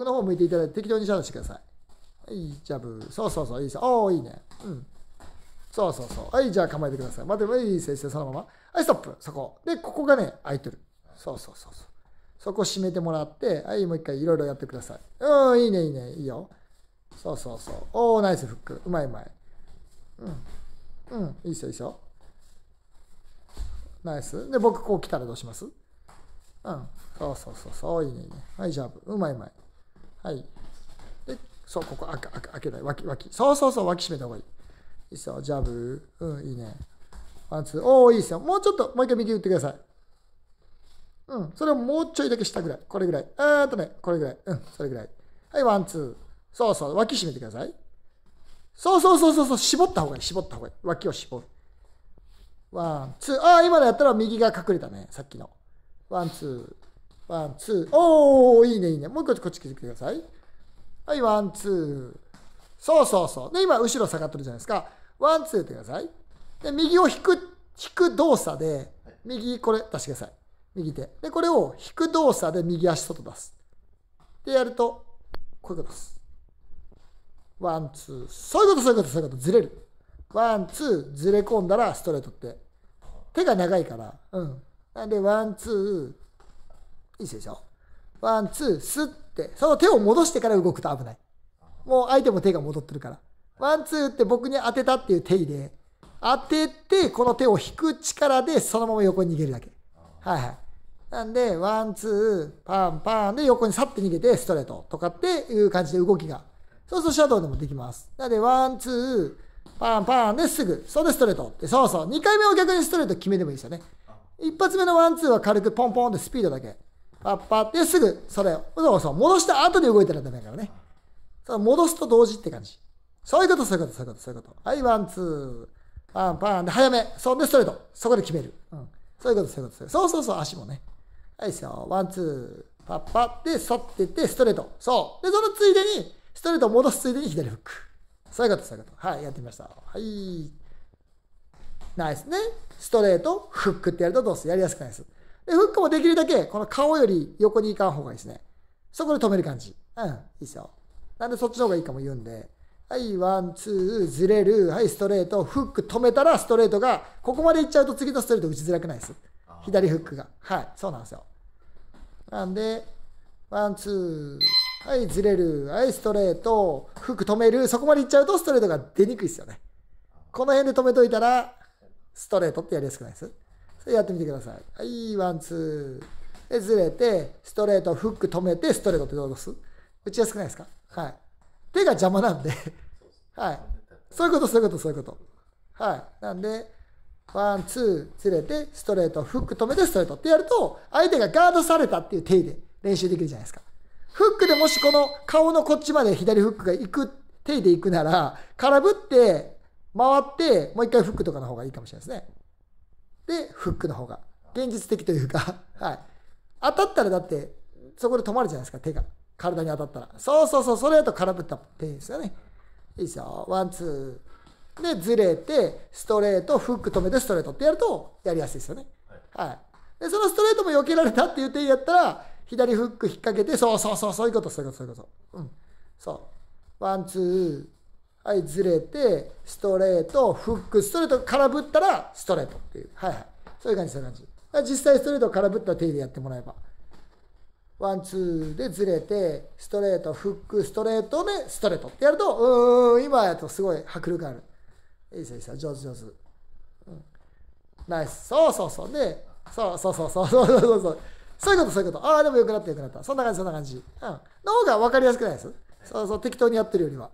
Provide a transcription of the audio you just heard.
僕の方向いていただいて適当にシャドウしてください。はい、ジャブ。そうそうそう、いいです。おお、いいね。うん。そうそうそう。はい、じゃあ構えてください。待てばいい、先生、そのまま。はい、ストップ。そこ。で、ここがね、空いてる。そうそうそうそう。そこ締めてもらって、はい、もう一回いろいろやってください。うん、いいね、いいね、いいよ。そうそうそう。おお、ナイスフック。うまいうまい。うん。うん、いいっすよ、いいっすよ。ナイス。で、僕、こう来たらどうしますうん。そうそうそうそう。いいね、いいね。はい、ジャブ。うまいうまい。はい。で、そう、ここ、開開けない。脇、脇。そうそうそう、脇締めた方がいい。いいっすよ。ジャブ。うん、いいね。ワン、ツー。おお、いいっすよ。もうちょっと、もう一回右打ってください。うん。それをもうちょいだけ下ぐらい。これぐらい。えーとね、これぐらい。うん、それぐらい。はい、ワン、ツー。そうそう、脇締めてください。そうそうそうそう、そう絞った方がいい。絞った方がいい。脇を絞る。ワン、ツー。ああ、今のやったら右が隠れたね。さっきの。ワン、ツー。ワン、ツー。おー、いいね、いいね。もう一個こっち来てください。はい、ワン、ツー。そうそうそう。で、今、後ろ下がってるじゃないですか。ワン、ツーってください。で、右を引く、引く動作で、右、これ出してください。右手。で、これを引く動作で右足外出す。で、やると、こういうことです。ワン、ツー。そういうこと、そういうこと、そういうこと。ずれる。ワン、ツー。ずれ込んだらストレートって。手が長いから。うん。なんで、ワン、ツー。いいですでしょワン、ツー、スって、その手を戻してから動くと危ない。もう相手も手が戻ってるから。ワン、ツーって僕に当てたっていう手入れ。当てて、この手を引く力でそのまま横に逃げるだけ。はいはい。なんで、ワン、ツー、パン、パンで横にさって逃げてストレートとかっていう感じで動きが。そうするとシャドウでもできます。なんで、ワン、ツー、パン、パンですぐ、そうでストレートって、そうそう。2回目を逆にストレート決めてもいいですよね。一発目のワン、ツーは軽くポンポンってスピードだけ。パッパってすぐそれを、そうそう、戻した後に動いたらダメだからね。そ戻すと同時って感じ。そういうこと、そういうこと、そういうこと、そういうこと。はい、ワン、ツー、パンパンで、早め。そんでストレート。そこで決める。うん。そういうこと、そういうこと。そうそうそう、足もね。はい、そすよ。ワン、ツー、パッパで、去ってって、ストレート。そう。で、そのついでに、ストレートを戻すついでに左フック。そういうこと、そういうこと。はい、やってみました。はい。ナイスね。ストレート、フックってやるとどうするやりやすくないです。で、フックもできるだけ、この顔より横に行かん方がいいですね。そこで止める感じ。うん、いいですよ。なんでそっちの方がいいかも言うんで。はい、ワン、ツー、ずれる。はい、ストレート。フック止めたらストレートが、ここまで行っちゃうと次のストレート打ちづらくないです。左フックが。はい、そうなんですよ。なんで、ワン、ツー、はい、ずれる。はい、ストレート。フック止める。そこまで行っちゃうとストレートが出にくいですよね。この辺で止めといたら、ストレートってやりやすくないですそれやってみてください。はい、ワン、ツー。で、ずれて、ストレート、フック止めて、ストレートってどうです打ちやすくないですかはい。手が邪魔なんではい。そういうこと、そういうこと、そういうこと。はい。なんで、ワン、ツー、ずれて、ストレート、フック止めて、ストレートってやると、相手がガードされたっていう体で練習できるじゃないですか。フックでもしこの顔のこっちまで左フックが行く、手で行くなら、空振って、回って、もう一回フックとかの方がいいかもしれないですね。で、フックの方が。現実的というか はい。当たったらだって、そこで止まるじゃないですか、手が。体に当たったら。そうそうそう、それだと空振ったペですよね。いいですよ。ワン、ツー。で、ずれて、ストレート、フック止めて、ストレートってやると、やりやすいですよね。はい。で、そのストレートも避けられたっていう点やったら、左フック引っ掛けて、そうそうそう、そういうこと、そういうこと、そういうこと。うん。そう。ワン、ツー。はい、ずれて、ストレート、フック、ストレート空振ったらストレートっていう。はいはい。そういう感じ、そういう感じ。実際ストレート空振った手でやってもらえば。ワン、ツーでずれて、ストレート、フック、ストレートでストレートってやると、うーん、今やとすごい迫力ある。いいですよ、いいですよ。上手、上手。うん、ナイス。そうそうそう。で、そうそうそうそうそうそうそう。そういうこと、そういうこと。ああ、でもよくなった、よくなった。そんな感じ、そんな感じ。うん。の方が分かりやすくないですそうそう、適当にやってるよりは。